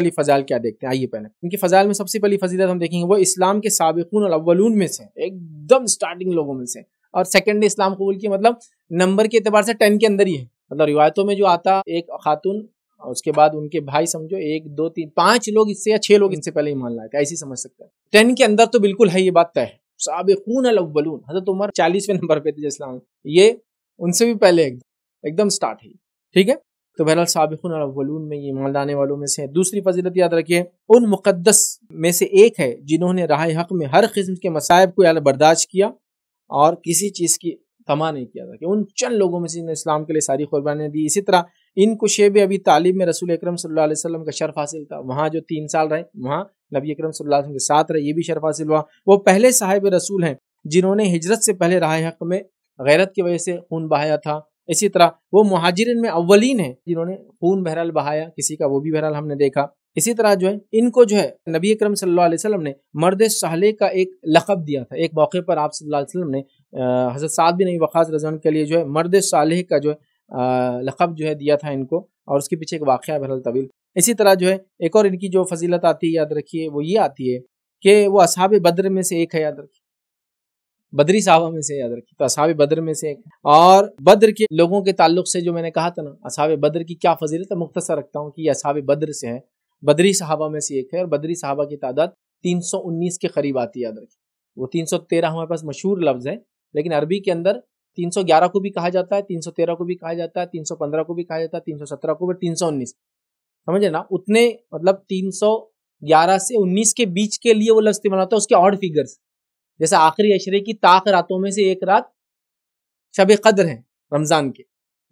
अली फजाल क्या देखते हैं आइए पहले इनकी फजाल में सबसे पहली फजीलत हम देखेंगे वो इस्लाम के सबकून और अव्वलून में से एकदम स्टार्टिंग लोगों में से और सेकेंड ने इस्लाम कबूल किया मतलब नंबर के अतबार से टेन के अंदर ही है मतलब रिवायतों में जो आता एक खातून उसके बाद उनके भाई समझो एक दो तीन पांच लोग इससे या छह लोग इनसे पहले ही मान लाए थे ऐसे समझ सकते हैं टेन के अंदर तो बिल्कुल है ये बात तय है सबकून अव्वलून हजरत उमर चालीसवें नंबर पे थे इस्लाम ये उनसे भी पहले एकदम स्टार्ट ही ठीक है तो बहरहाल सबकुन और अवलून में ये ईमान लाने वालों में से है दूसरी फजीलत याद रखिए उन मुकदस में से एक है जिन्होंने राह हक में हर किस्म के मसायब को बर्दाश्त किया और किसी चीज़ की तमा नहीं किया था उन चंद लोगों में से जिन्होंने इस्लाम के लिए सारी कुर्बानियाँ दी इसी तरह इनको शेब अभी तालीब में रसूल अक्रम सम का शर्फ हासिल था वहाँ जो तीन साल रहे वहाँ नबी अक्रम सल्लल्लाहु के साथ रहे ये भी शर्फ हासिल हुआ वो पहले साहिब रसूल हैं जिन्होंने हिजरत से पहले राह हक में गैरत की वजह से खून बहाया था इसी तरह वो महाजरन में अव्वलीन है जिन्होंने खून बहरहाल बहाया किसी का वो भी बहरहाल हमने देखा इसी तरह जो है इनको जो है नबी करम सल्लाम ने मर्द सहले का एक लक़ब दिया था एक मौके पर आप सल्लाम ने हज़रत साद नहीं वक़ास रजन के लिए जो है मर्द साले का जो है लक़ब जो है दिया था इनको और उसके पीछे एक वाक़ बहरल तवील इसी तरह जो है एक और इनकी जो फजीलत आती है याद रखिए वो ये आती है कि वो असाब बद्र में से एक है याद रखिए बदरी साहबा में से याद रखी तो असाब बद्र में से एक और बद्र के लोगों के ताल्लुक से जो मैंने कहा था ना असाब बद्र की क्या फजीलत है मुख्तसर रखता हूँ कि असाब बद्र से है बदरी साहबा में से एक है और बदरी साहबा की तादाद 319 के करीब आती है याद रखी वो 313 हमारे पास मशहूर लफ्ज़ है लेकिन अरबी के अंदर 311 को भी कहा जाता है 313 को भी कहा जाता है 315 को भी कहा जाता है 317 को भी तीन सौ उन्नीस समझे ना उतने मतलब 311 से 19 के बीच के लिए वो लफ्ज़ इस्तेमाल होता है उसके ऑड फिगर्स जैसे आखिरी अशरे की ताक रातों में से एक रात शब कदर है रमज़ान के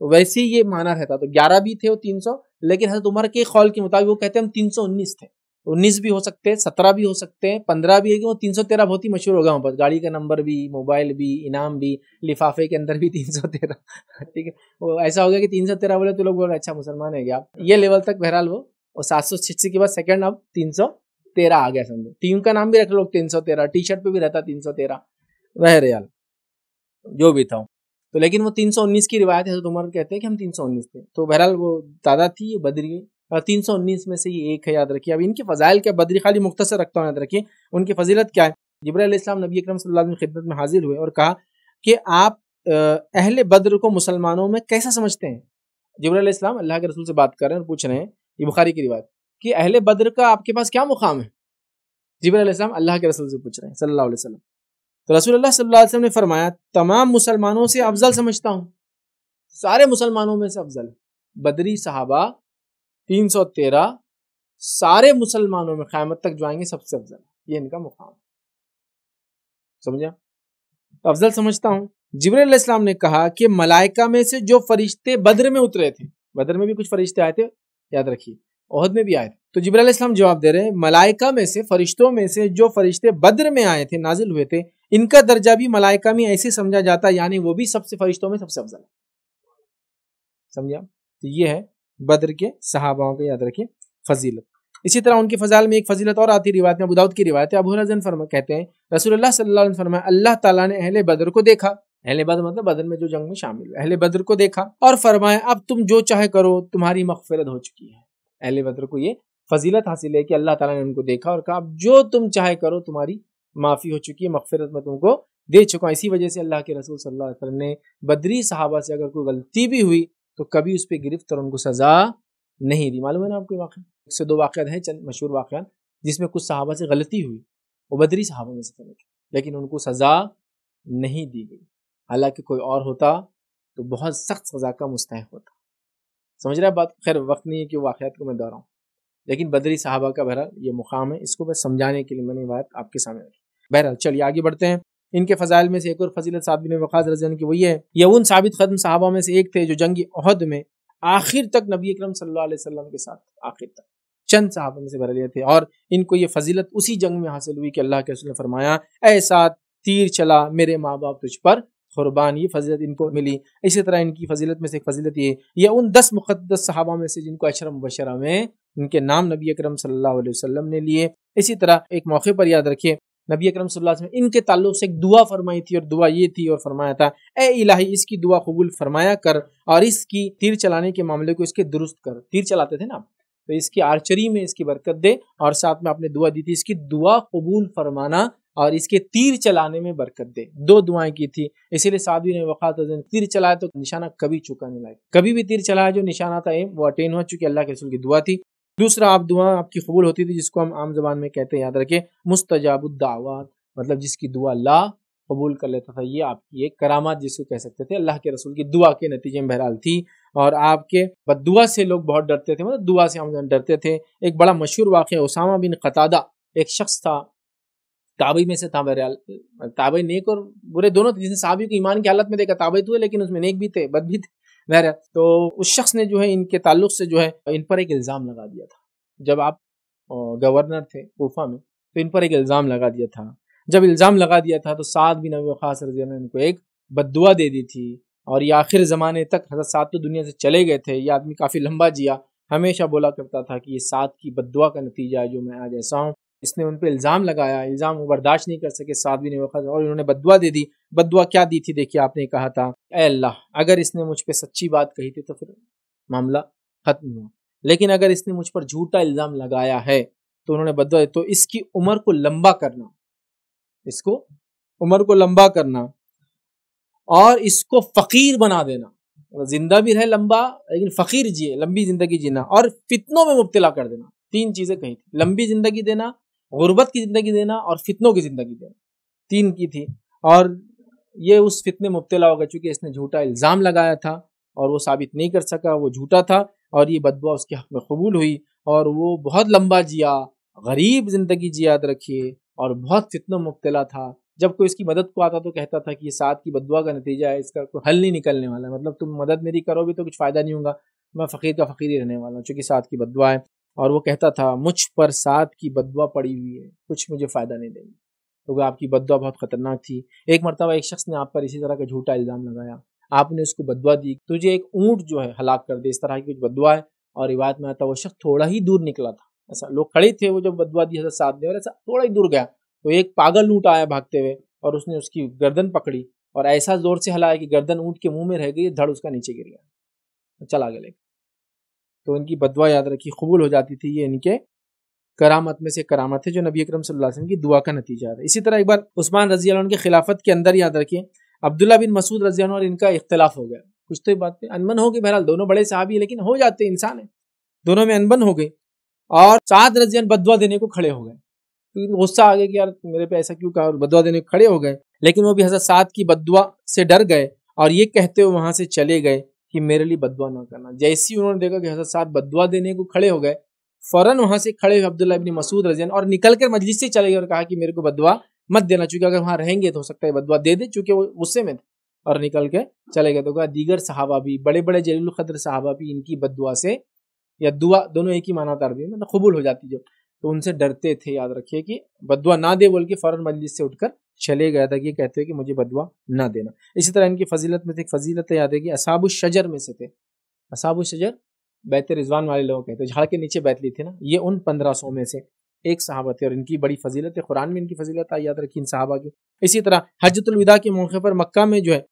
तो वैसे ही ये माना रहता तो ग्यारह भी थे और तीन सौ लेकिन हजरत उमर के कौल के मुताबिक वो कहते हैं हम तीन सौ उन्नीस थे तो उन्नीस भी हो सकते हैं सत्रह भी हो सकते हैं पंद्रह भी है कि वो तीन सौ तेरह बहुत ही मशहूर होगा वहाँ पर गाड़ी का नंबर भी मोबाइल भी इनाम भी लिफाफे के अंदर भी तीन सौ तेरह ठीक है वो ऐसा हो गया कि तीन सौ तेरह बोले तो लोग बोल रहे अच्छा मुसलमान है क्या ये लेवल तक बहरहाल वो और सात सौ छिस्सी के बाद सेकेंड अब तीन सौ तेरह आ गया समझो टीम का नाम भी रख लो तीन सौ तेरह टी शर्ट पे भी रहता तीन सौ तेरह रह रियाल जो भी था तो लेकिन वो तीन सौ उन्नीस की रिवायत है तो कहते हैं कि हम तीन सौ उन्नीस थे तो बहरहाल वो दादा थी बदरी और तीन सौ उन्नीस में से ये एक है याद रखिए अब इनके फजाइल क्या बदरी खाली मुख्तर रखता हूँ याद रखिए उनकी फजीलत क्या है इस्लाम नबी अक्रम सल्लल्लाहु अलैहि खिदमत में हाजिर हुए और कहा कि आप अहल बद्र को मुसलमानों में कैसा समझते हैं जबराम अल्लाह के रसूल से बात कर रहे हैं और पूछ रहे हैं ये बुखारी की रिवायत कि अहले बद्र का आपके पास क्या मुकाम है जबरम अल्लाह के रसूल से पूछ रहे हैं सल्ला वसलम तो रसूल सल्ला ने फरमाया तमाम मुसलमानों से अफजल समझता हूँ सारे मुसलमानों में से अफजल बदरी साहबा तीन सौ तेरह सारे मुसलमानों में क़्यामत तक जो आएंगे सबसे अफजल ये इनका मुकाम समझा तो अफजल समझता हूँ जबरम ने कहा कि मलाइका में से जो फरिश्ते बद्र में उतरे थे बद्र में भी कुछ फरिश्ते आए थे याद रखिए ओहद में भी आए थे तो जिब्राल इस्लाम जवाब दे रहे हैं मलाइका में से फरिश्तों में से जो फरिश्ते बद्र में आए थे नाजिल हुए थे इनका दर्जा भी मलाइका में ऐसे समझा जाता है यानी वो भी सबसे फरिश्तों में सबसे अफजल है समझा तो ये है बद्र के सहाबाओं के याद रखिए फजीलत इसी तरह उनके फजाल में एक फजीलत और आती रिवायत में अबूदाउद की रिवायत है अबू हजन फरमा कहते हैं रसूलुल्लाह सल्लल्लाहु अलैहि वसल्लम अल्लाह ताला ने अहले बद्र को देखा अहले बद्र मतलब बद्र में जो जंग में शामिल हुए अहले बद्र को देखा और फरमाए अब तुम जो चाहे करो तुम्हारी मगफरत हो चुकी है अहल बद्र को ये फजीलत हासिल है कि अल्लाह ताला ने उनको देखा और कहा जो तुम चाहे करो तुम्हारी माफ़ी हो चुकी है मकफरत मैं तुमको दे चुका इसी वजह से अल्लाह के रसूल सल्लल्लाहु अलैहि वसल्लम ने बदरी साहबा से अगर कोई गलती भी हुई तो कभी उस पर गिरफ्त और उनको सज़ा नहीं दी मालूम है ना आपको वाक़ एक से दो वाक़ हैं चंद मशहूर वाक़ जिसमें कुछ साहबा से गलती हुई वो बदरी साहबा में से थे लेकिन उनको सज़ा नहीं दी गई हालांकि कोई और होता तो बहुत सख्त सज़ा का मुस्तक होता समझ रहा है बात खैर वक्त नहीं है कि वाक़ात को मैं दोहराऊँ लेकिन बदरी साहबा का बहरहाल ये मुकाम है इसको मैं समझाने के लिए मैंने बात आपके सामने रखी बहरहाल चलिए आगे बढ़ते हैं इनके फजाइल में से एक और फजीलत साहब बिन रजन की वही है यह उन साबित खदम साहबा में से एक थे जो जंगी अहद में आखिर तक नबी अक्रम सल्लल्लाहु के साथ आखिर तक चंद साहब में से भर लिए थे और इनको ये फजीलत उसी जंग में हासिल हुई कि अल्लाह के उसने फरमाया ऐसा तीर चला मेरे माँ बाप तुझ पर कुर्बान ये फजीलत इनको मिली इसी तरह इनकी फजीलत में से एक फजीलत ये यह उन दस मुक़दस सहाबा में से जिनको अशरम मुबशरा में इनके नाम नबी अक्रम सल्लाम ने लिए इसी तरह एक मौके पर याद रखिए नबी अक्रम सल्लाम इनके ताल्लुक से एक दुआ फरमाई थी और दुआ ये थी और फरमाया था ए इलाही इसकी दुआ कबूल फरमाया कर और इसकी तीर चलाने के मामले को इसके दुरुस्त कर तीर चलाते थे ना तो इसकी आर्चरी में इसकी बरकत दे और साथ में आपने दुआ दी थी इसकी दुआ कबूल फरमाना और इसके तीर चलाने में बरकत दे दो दुआएं की थी इसीलिए साधवी ने वक़ात तो तीर चलाया तो निशाना कभी चुका नहीं लाया कभी भी तीर चलाया जो निशाना था वो अटेन हुआ चूंकि अल्लाह के रसूल की दुआ थी दूसरा आप दुआ आपकी कबूल होती थी जिसको हम आम जबान में कहते हैं याद रखें मुस्तजाबुद्दावत मतलब जिसकी दुआ ला कबूल कर लेता था ये आपकी एक करामात जिसको कह सकते थे अल्लाह के रसूल की दुआ के नतीजे में बहरहाल थी और आपके दुआ से लोग बहुत डरते थे मतलब दुआ से हम डरते थे एक बड़ा मशहूर वाक़ उसामा बिन कतादा एक शख्स था ताबई में से था बहरहाल ताबई नेक और बुरे दोनों थे जिसने साहबी को ईमान की हालत में देखा ताबई तो है लेकिन उसमें नेक भी थे बद भी थे बहरहाल तो उस शख्स ने जो है इनके ताल्लुक से जो है इन पर एक इल्ज़ाम लगा दिया था जब आप गवर्नर थे कोफा में तो इन पर एक इल्ज़ाम लगा दिया था जब इल्ज़ाम लगा दिया था तो साद बिन नबी खास रजिया ने इनको एक बदुआ दे दी थी और ये आखिर ज़माने तक हजरत साद तो दुनिया से चले गए थे ये आदमी काफ़ी लंबा जिया हमेशा बोला करता था कि ये साथ की बदुआ का नतीजा है जो मैं आज ऐसा हूँ इसने उन पर इल्ज़ाम लगाया इल्ज़ाम वो बर्दाश्त नहीं कर सके साथ भी नहीं वक्त और इन्होंने बदुआ दे दी बदुआ क्या दी थी देखिए आपने कहा था अल्लाह अगर इसने मुझ पर सच्ची बात कही थी तो फिर मामला ख़त्म हुआ लेकिन अगर इसने मुझ पर झूठा इल्ज़ाम लगाया है तो उन्होंने बदुआ तो इसकी उम्र को लंबा करना इसको उम्र को लंबा करना और इसको फ़कीर बना देना जिंदा भी रहे लंबा लेकिन फ़कीर जिए लंबी ज़िंदगी जीना और फितनों में मुबतला कर देना तीन चीज़ें कही थी लंबी ज़िंदगी देना गुर्बत की ज़िंदगी देना और फितनों की ज़िंदगी देना तीन की थी और ये उस फितने मुबतला हो गए चूँकि इसने झूठा इल्ज़ाम लगाया था और वो साबित नहीं कर सका वो झूठा था और ये बदबा उसके हक में कबूल हुई और वो बहुत लंबा जिया गरीब ज़िंदगी जी याद रखिए और बहुत फितन मुबतला था जब कोई इसकी मदद को आता तो कहता था कि ये साथ की बदवा का नतीजा है इसका कोई हल नहीं निकलने वाला मतलब तुम मदद मेरी करोगे तो कुछ फ़ायदा नहीं होगा मैं फ़कीर का फ़कीर ही रहने वाला हूँ चूँकि साथ की बदवा है और वो कहता था मुझ पर सात की बदवा पड़ी हुई है कुछ मुझे फ़ायदा नहीं देंगे क्योंकि तो आपकी बदवा बहुत ख़तरनाक थी एक मरतबा एक शख्स ने आप पर इसी तरह का झूठा इल्ज़ाम लगाया आपने उसको बदवा दी तुझे एक ऊँट जो है हलाक कर दे इस तरह की कुछ बदवा है और रिवायत में आता वो शख्स थोड़ा ही दूर निकला था ऐसा लोग खड़े थे वो जब बदवा दी हजरत साथ ने और ऐसा थोड़ा ही दूर गया तो एक पागल लूट आया भागते हुए और उसने उसकी गर्दन पकड़ी और ऐसा जोर से हलाया कि गर्दन ऊँट के मुंह में रह गई धड़ उसका नीचे गिर गया चला गया लेकर तो इनकी बदवा याद रखी कबूल हो जाती थी ये इनके करामत में से करामत है जो नबी अकरम सल्लल्लाहु की दुआ का नतीजा है इसी तरह एक बार उस्मान रजी के खिलाफत के अंदर याद रखिए अब्दुल्ला बिन मसूद रजी और इनका इख्तलाफ हो गया कुछ तो बात पे अनबन हो गई बहरहाल दोनों बड़े साहबी है लेकिन हो जाते इंसान है दोनों में अनबन हो गई और सात रजियन बदवा देने को खड़े हो गए गुस्सा आ गया कि यार मेरे पे ऐसा क्यों कहा और बदवा देने को खड़े हो गए लेकिन वो भी हजरत सात की बदवा से डर गए और ये कहते हुए वहां से चले गए कि मेरे लिए बदवा ना करना जैसे ही उन्होंने देखा कि हजरत साहब बदवा देने को खड़े हो गए फौरन वहां से खड़े हुए अब्दुल्ला इबन मसूद रजन और निकल कर मजलिस से चले गए और कहा कि मेरे को बदवा मत देना चूंकि अगर वहां रहेंगे तो हो सकता है बदवा दे दे चूंकि वो गुस्से में थे और निकल के चले गए तो कहा दीगर साहबा भी बड़े बड़े जलील खदर साहबा भी इनकी बदवा से या दुआ दोनों एक ही माना तारवी मतलब कबूल हो जाती जो तो उनसे डरते थे याद रखिए कि बदवा ना दे बोल के फ़ौरन मजलिस से उठकर चले गया था ये कहते हैं कि मुझे बदवा ना देना इसी तरह इनकी फजीलत में थे फजीलत याद है कि असाबु शजर में से थे असाबु शजर बैत रिजवान वाले लोग कहते झाड़ के नीचे बैतली ली थे ना ये उन पंद्रह सौ में से एक सहाबा थे और इनकी बड़ी फजीलत है कुरान में इनकी फजीलत है याद रखी इन सहाबा की इसी तरह हजतुलविदा के मौके पर मक्का में जो है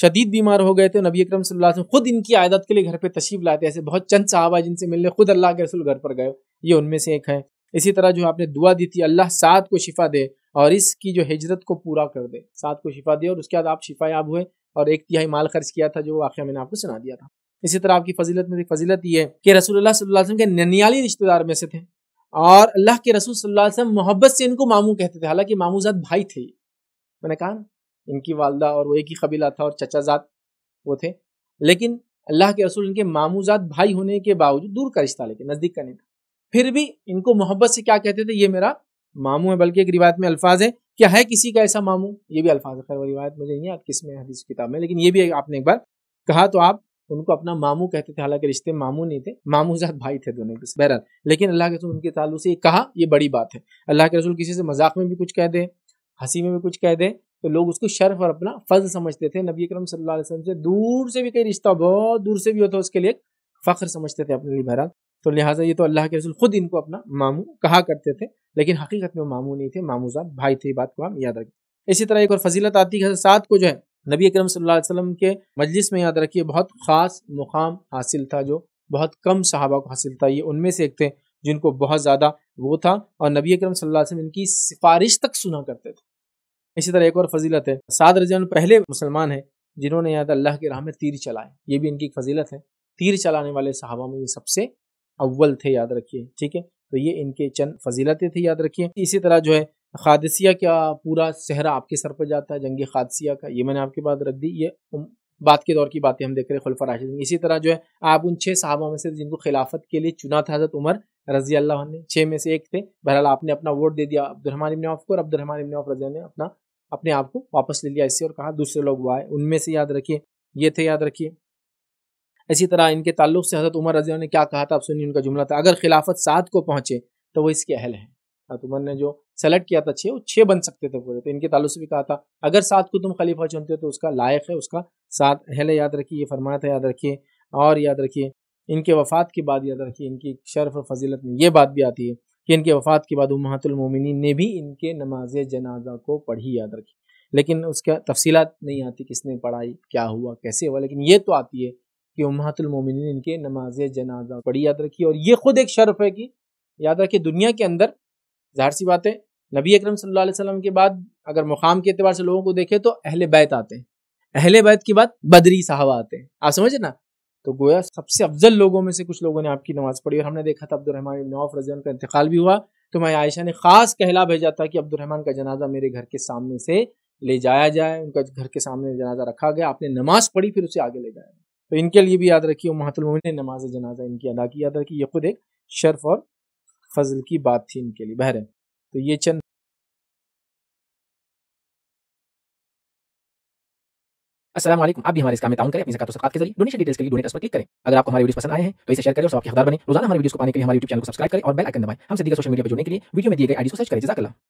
शदीद बीमार हो गए थे नबी अकरम सल्लल्लाहु अलैहि वसल्लम खुद इनकी आयदत के लिए घर पर तशरीफ लाते ऐसे बहुत चंद साहबा जिनसे मिलने खुद अल्लाह के रसूल घर पर गए ये उनमें से एक है इसी तरह जो आपने दुआ दी थी अल्लाह साथ को शिफा दे और इसकी जो हिजरत को पूरा कर दे सात को शिफा दे और उसके बाद आप शिफा याब हुए और एक तिहाई माल खर्च किया था जो वाक़ मैंने आपको सुना दिया था इसी तरह आपकी फजीलत में फजीलत ये है कि रसूलुल्लाह सल्लल्लाहु अलैहि वसल्लम के ननियाली रिश्तेदार में से थे और अल्लाह के रसूल सल्लल्लाहु अलैहि वसल्लम मोहब्बत से इनको मामू कहते थे हालांकि मामूजात भाई थे मैंने कहा ना इनकी वालदा और वो एक ही कबीला था और चचाजात वो थे लेकिन अल्लाह के रसूल इनके मामूजात भाई होने के बावजूद दूर का रिश्ता लेके नज़दीक का नहीं था फिर भी इनको मोहब्बत से क्या कहते थे ये मेरा मामू है बल्कि एक रिवायत में अल्फाज है क्या है किसी का ऐसा मामू ये भी अल्फाज है खैर रिवायत मुझे नहीं आप किस में हदीस किताब में लेकिन ये भी आपने एक बार कहा तो आप उनको अपना मामू कहते थे हालांकि रिश्ते मामू नहीं थे मामू जहाँ भाई थे दोनों के बहरहाल लेकिन अल्लाह के रसूल उनके तालु से कहा ये बड़ी बात है अल्लाह के रसूल किसी से मजाक में भी कुछ कह दे हंसी में भी कुछ कह दे तो लोग उसको शर्फ और अपना फर्ज समझते थे नबी करम सल्लल्लाहु अलैहि वसल्लम से दूर से भी कई रिश्ता बहुत दूर से भी होता उसके लिए फ़ख्र समझते थे अपने लिए बहरहाल तो लिहाजा ये तो अल्लाह के रसूल खुद इनको अपना मामू कहा करते थे लेकिन हकीकत में मामू नहीं थे मामूजा भाई थे बात को हम याद रखें इसी तरह एक और फजीलत आती है सात को जो है नबी अक्रम वसल्लम के मजलिस में याद रखिए बहुत ख़ास मुकाम हासिल था जो बहुत कम सहाबा को हासिल था ये उनमें से एक थे जिनको बहुत ज़्यादा वो था और नबी अक्रम वसल्लम इनकी सिफारिश तक सुना करते थे इसी तरह एक और फजीलत है साद रजन पहले मुसलमान हैं जिन्होंने याद अल्लाह के राह में तीर चलाए ये भी इनकी एक फजीलत है तीर चलाने वाले साहबा में ये सबसे अव्वल थे याद रखिए ठीक है तो ये इनके चंद फजीलतें थी याद रखिए इसी तरह जो है खादसिया का पूरा सहरा आपके सर पर जाता है जंगी खादसिया का ये मैंने आपके बात रख दी ये बात के दौर की बातें हम देख रहे हैं खुलफा राशिद इसी तरह जो है आप उन छह साहबों में से जिनको खिलाफत के लिए चुना था हजरत उमर रजी अल्लाह ने छः में से एक थे बहरहाल आपने अपना वोट दे दिया अब्दुलरमान इमन आफ को और अब्दुलरमान इमन आफ रजिया ने अपना अपने आप को वापस ले लिया इससे और कहा दूसरे लोग वो आए उनमें से याद रखिए ये थे याद रखिए इसी तरह इनके ताल्लुक से हज़रत उमर रजिया ने क्या कहा था आप सुनिए उनका जुमला था अगर खिलाफत सात को पहुँचे तो वो इसके अहल हैं हज़रत उमर ने जो सेलेक्ट किया था छः वो छः बन सकते थे पूरे तो इनके ताल्लुक से भी कहा था अगर सात को तुम खलीफा चुनते हो तो उसका लायक है उसका सात अहल है याद रखिए ये फरमाया था याद रखिए और याद रखिए इनके वफात की बात याद रखिए इनकी शर्फ और फजीलत में ये बात भी आती है कि इनके वफात के बाद उमहतुलमोमिन ने भी इनके नमाज जनाजा को पढ़ी याद रखी लेकिन उसका तफसीत नहीं आती किसने पढ़ाई क्या हुआ कैसे हुआ लेकिन ये तो आती है कि मोमिन इनके नमाज जनाजा पढ़ी याद रखिए और ये खुद एक शर्फ है कि याद रखिए दुनिया के अंदर जाहिर सी बात है नबी अकरम सल्लल्लाहु अलैहि वसल्लम के बाद अगर मुकाम के अतबार से लोगों को देखे तो अहले बैत आते हैं अहले बैत के बाद बदरी साहबा आते हैं आप समझे ना तो गोया सबसे अफजल लोगों में से कुछ लोगों ने आपकी नमाज पढ़ी और हमने देखा था अब्दुलरहमान नौफ रजन का इंतकाल भी हुआ तो मैं आयशा ने खास कहला भेजा था कि अब्दुलरहमान का जनाजा मेरे घर के सामने से ले जाया जाए उनका घर के सामने जनाजा रखा गया आपने नमाज पढ़ी फिर उसे आगे ले जाया तो इनके लिए भी याद रखिए महतुलमिन ने नमाज जनाजा इनकी अदा की याद रखी ये खुद एक शर्फ और फजल की बात थी इनके लिए बहरे तो ये चंद असलम आप भी हमारे इस काम में ताउन करें अपनी जकात सकात के जरिए डोनेशन डिटेल्स के लिए डोनेट पर क्लिक करें अगर आपको हमारी वीडियो पसंद आए हैं तो इसे शेयर करें और आपके हकदार बने रोजाना हमारे वीडियो को पाने के लिए हमारे यूट्यूब चैनल को सब्सक्राइब करें और बेल आइकन दबाएं हम सीधे सोशल मीडिया पर जुड़ने के लिए वीडियो में दिए गए आईडी को सर्च करें जजाकला